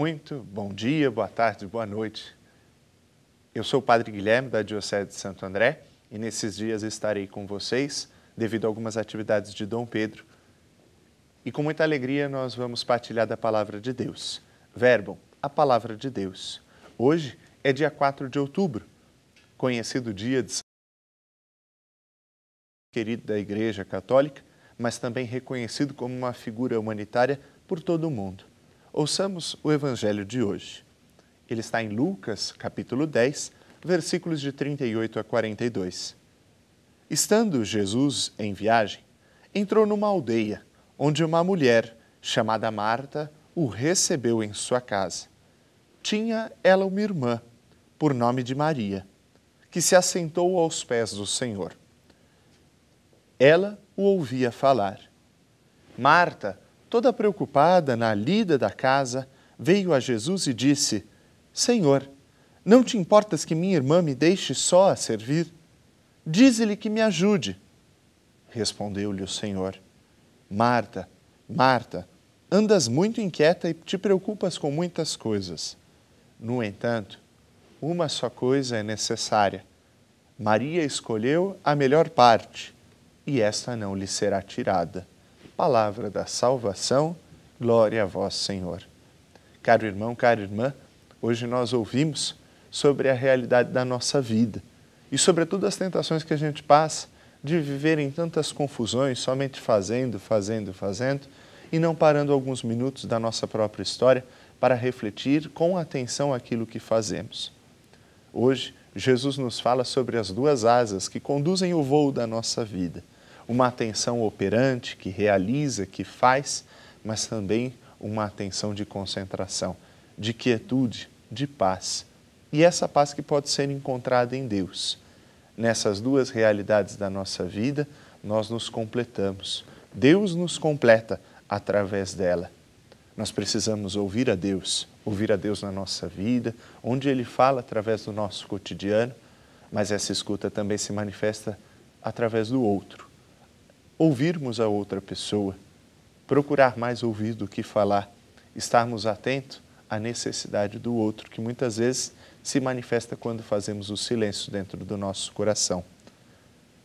muito, bom dia, boa tarde, boa noite. Eu sou o Padre Guilherme, da Diocese de Santo André, e nesses dias estarei com vocês devido a algumas atividades de Dom Pedro. E com muita alegria nós vamos partilhar da palavra de Deus. Verbo, a palavra de Deus. Hoje é dia 4 de outubro, conhecido dia de São querido da Igreja Católica, mas também reconhecido como uma figura humanitária por todo o mundo. Ouçamos o evangelho de hoje. Ele está em Lucas, capítulo 10, versículos de 38 a 42. Estando Jesus em viagem, entrou numa aldeia, onde uma mulher, chamada Marta, o recebeu em sua casa. Tinha ela uma irmã, por nome de Maria, que se assentou aos pés do Senhor. Ela o ouvia falar. Marta, toda preocupada na lida da casa, veio a Jesus e disse: Senhor, não te importas que minha irmã me deixe só a servir? Dize-lhe que me ajude. Respondeu-lhe o Senhor: Marta, Marta, andas muito inquieta e te preocupas com muitas coisas. No entanto, uma só coisa é necessária. Maria escolheu a melhor parte, e esta não lhe será tirada palavra da salvação. Glória a vós, Senhor. Caro irmão, cara irmã, hoje nós ouvimos sobre a realidade da nossa vida e, sobretudo, as tentações que a gente passa de viver em tantas confusões, somente fazendo, fazendo, fazendo e não parando alguns minutos da nossa própria história para refletir com atenção aquilo que fazemos. Hoje, Jesus nos fala sobre as duas asas que conduzem o voo da nossa vida uma atenção operante que realiza, que faz, mas também uma atenção de concentração, de quietude, de paz. E essa paz que pode ser encontrada em Deus. Nessas duas realidades da nossa vida, nós nos completamos. Deus nos completa através dela. Nós precisamos ouvir a Deus, ouvir a Deus na nossa vida, onde Ele fala através do nosso cotidiano, mas essa escuta também se manifesta através do outro ouvirmos a outra pessoa, procurar mais ouvir do que falar, estarmos atentos à necessidade do outro, que muitas vezes se manifesta quando fazemos o silêncio dentro do nosso coração.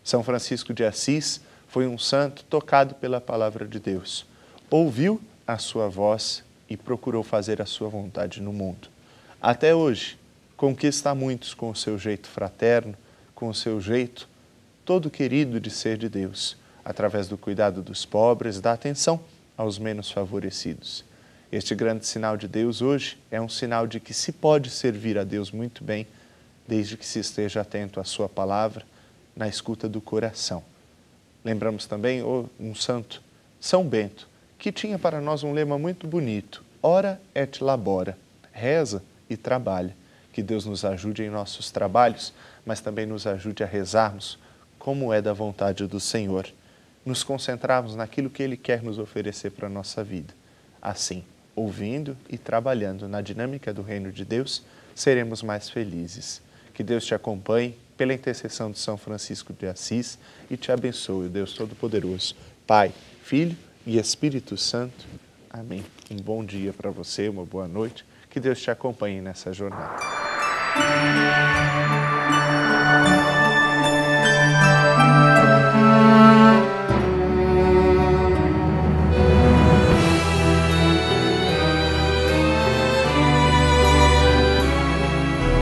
São Francisco de Assis foi um santo tocado pela palavra de Deus. Ouviu a sua voz e procurou fazer a sua vontade no mundo. Até hoje, conquista muitos com o seu jeito fraterno, com o seu jeito todo querido de ser de Deus através do cuidado dos pobres, da atenção aos menos favorecidos. Este grande sinal de Deus hoje é um sinal de que se pode servir a Deus muito bem, desde que se esteja atento à Sua palavra, na escuta do coração. Lembramos também um santo, São Bento, que tinha para nós um lema muito bonito: ora et labora, reza e trabalha. Que Deus nos ajude em nossos trabalhos, mas também nos ajude a rezarmos como é da vontade do Senhor nos concentrarmos naquilo que Ele quer nos oferecer para a nossa vida. Assim, ouvindo e trabalhando na dinâmica do reino de Deus, seremos mais felizes. Que Deus te acompanhe pela intercessão de São Francisco de Assis e te abençoe, Deus Todo-Poderoso, Pai, Filho e Espírito Santo. Amém. Um bom dia para você, uma boa noite. Que Deus te acompanhe nessa jornada.